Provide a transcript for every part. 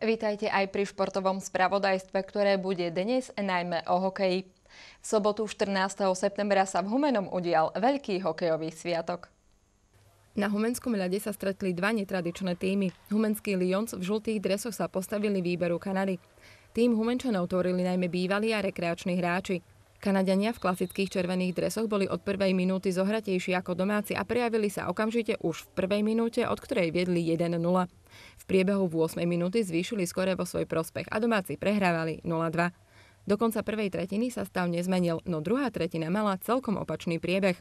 Vítajte aj pri športovom spravodajstve, ktoré bude dnes najmä o hokeji. V sobotu 14. septembra sa v Humenom udial veľký hokejový sviatok. Na Humenskom ľade sa stretli dva netradičné týmy. Humenský Lions v žltých dresoch sa postavili výberu Kanady. Tým Humenčanov tvorili najmä bývalí a rekreační hráči. Kanadiania v klasických červených dresoch boli od prvej minúty zohratejší ako domáci a prejavili sa okamžite už v prvej minúte, od ktorej viedli 1-0. V priebehu v 8 minúty zvýšili skore vo svoj prospech a domáci prehrávali 0-2. Do konca prvej tretiny sa stav nezmenil, no druhá tretina mala celkom opačný priebeh.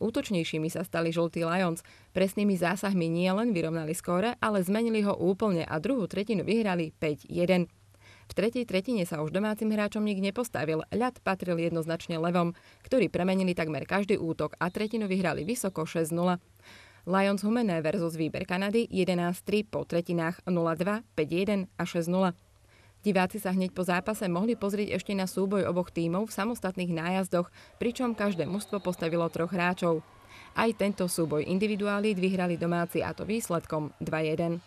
Útočnejšími sa stali žltí Lions. Presnými zásahmi nie len vyrovnali skóre, ale zmenili ho úplne a druhú tretinu vyhrali 5-1. V tretej tretine sa už domácim hráčom nik nepostavil, ľad patril jednoznačne levom, ktorí premenili takmer každý útok a tretinu vyhrali vysoko 6-0. Lions Humene versus Výber Kanady 11-3 po tretinách 0-2, 5-1 a 6-0. Diváci sa hneď po zápase mohli pozrieť ešte na súboj oboch tímov v samostatných nájazdoch, pričom každé mužstvo postavilo troch hráčov. Aj tento súboj individuálit vyhrali domáci a to výsledkom 2-1.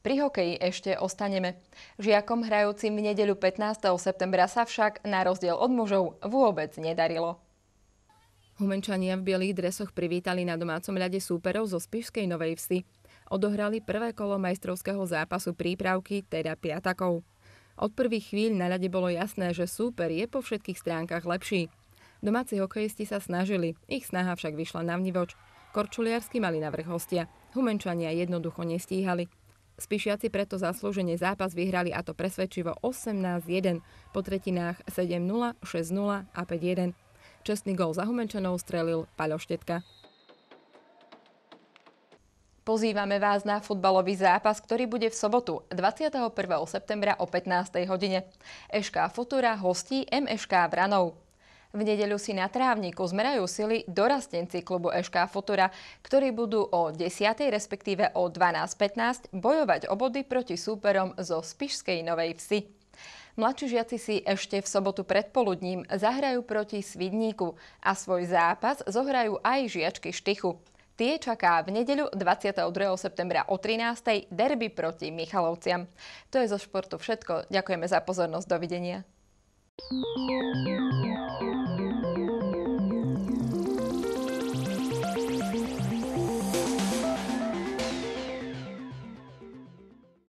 Pri hokeji ešte ostaneme. Žiakom hrajúcim v nedeľu 15. septembra sa však, na rozdiel od mužov, vôbec nedarilo. Humenčania v bielých dresoch privítali na domácom ľade súperov zo Spišskej Novej Vsi. Odohrali prvé kolo majstrovského zápasu prípravky, teda piatakov. Od prvých chvíľ na ľade bolo jasné, že súper je po všetkých stránkach lepší. Domáci hokejisti sa snažili, ich snaha však vyšla na vnivoč. Korčuliarsky mali navrh hostia, Humenčania jednoducho nestíhali. Spišiaci preto zaslúženie zápas vyhrali a to presvedčivo 18-1, po tretinách 7-0, 6-0 a 5-1. Čestný gol za Humenčanov strelil Paľo Štetka. Pozývame vás na futbalový zápas, ktorý bude v sobotu 21. septembra o 15. hodine. Ešká Futura hostí MŠK Vranov. V nedeľu si na trávniku zmerajú sily dorastenci klubu EŠK Futura, ktorí budú o 10. respektíve o 12.15 bojovať o body proti súperom zo Spišskej Novej Vsi. Mladší žiaci si ešte v sobotu predpoludním zahrajú proti Svidníku a svoj zápas zohrajú aj žiačky Štychu. Tie čaká v nedeľu 22. septembra o 13. derby proti Michalovciam. To je zo športu všetko. Ďakujeme za pozornosť. Dovidenia.